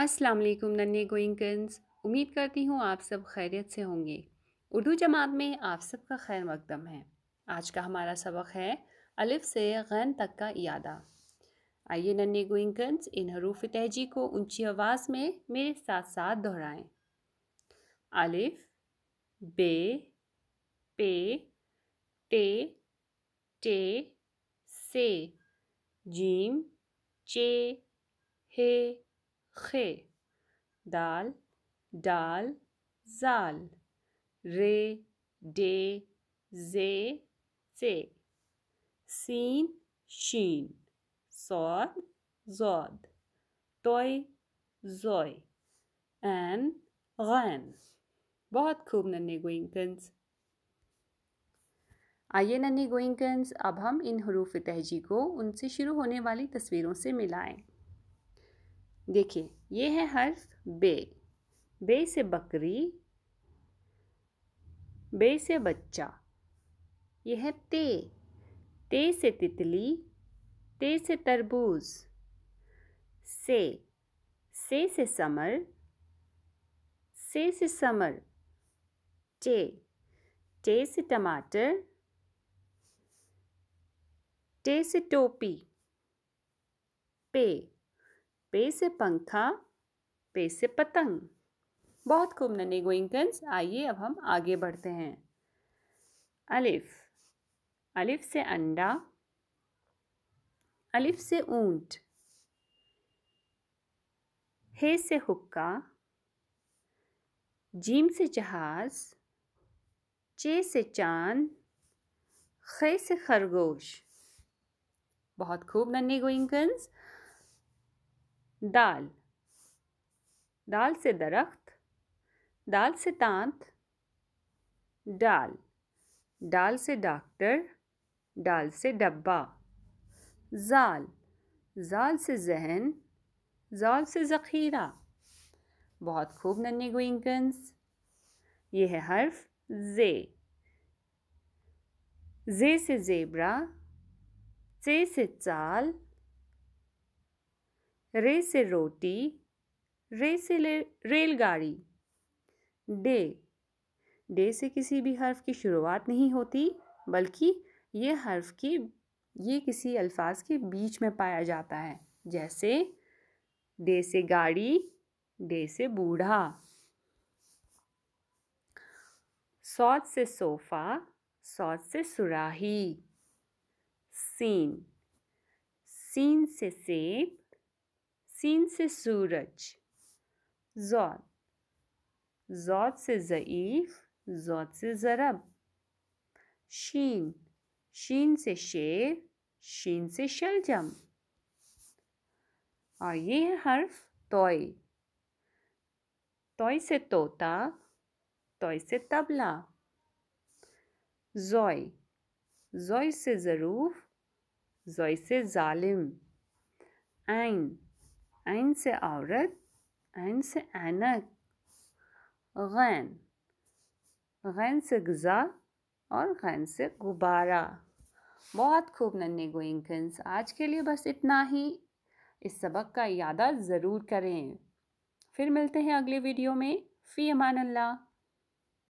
अस्सलाम वालेकुम नन्हे गोइंकन्स उम्मीद करती हूँ आप सब खैरियत से होंगे उर्दू जमात में आप सब का खैर मकदम है आज का हमारा सबक है अलिफ से गैन तक का इयादा आइए नन्हे गोइंकन्स इन हरूफ तहजी को ऊंची आवाज़ में मेरे साथ साथ दोहराएं अलिफ बे पे टे टे से जीम चे हे खे दाल डाल जाल रे डे जे से सीन शीन सौद जॉद तोय जोय एन गैन बहुत खूब नन्हे गोइंकन्स आइए नन्हे गोइंकन्स अब हम इन हरूफ तहजी को उनसे शुरू होने वाली तस्वीरों से मिलाएं देखिए ये है हर्फ बे बे से बकरी बे से बच्चा यह है ते ते से तितली ते से तरबूज से से से समर से से समर चे टे से टमाटर टे से टोपी पे पे से पंखा पे से पतंग बहुत खूब नन्हे गोइंकन्स आइए अब हम आगे बढ़ते हैं अलिफ अलिफ से अंडा अलिफ से ऊंट हे से हुक्का जीम से जहाज चे से चांद खे से खरगोश बहुत खूब नन्नी गोइंकन्स दाल दाल से दरख्त दाल से तांत डाल डाल से डॉक्टर डाल से डब्बा जाल जाल से जहन जाल से ज़ख़ीरा बहुत खूब नन्हे गोइंकन्स ये है हर्फ जे जे से ज़ेबरा जे से चाल रे से रोटी रे से रेलगाड़ी डे डे से किसी भी हर्फ की शुरुआत नहीं होती बल्कि ये हर्फ की ये किसी अल्फाज के बीच में पाया जाता है जैसे डे से गाड़ी डे से बूढ़ा सौत से सोफ़ा सौत से सुराही सीन सीन से सेब सीन से सूरज जौद जौद से ज़ीफ़ जौद से ज़रब शीन शीन से शेर शीन से शलजम और ये है हर्फ तोय तोय से तोता तोय से तबला जोय जोय से ज़रूफ जोय से ज़ालिम आइन आइन से औरत आइन से ऐनक गैन गैन से गज़ा और गैन से गुब्बारा बहुत खूब नन्हे गोइंकन्स आज के लिए बस इतना ही इस सबक का यादा ज़रूर करें फिर मिलते हैं अगले वीडियो में फ़ी अमान अल्लाह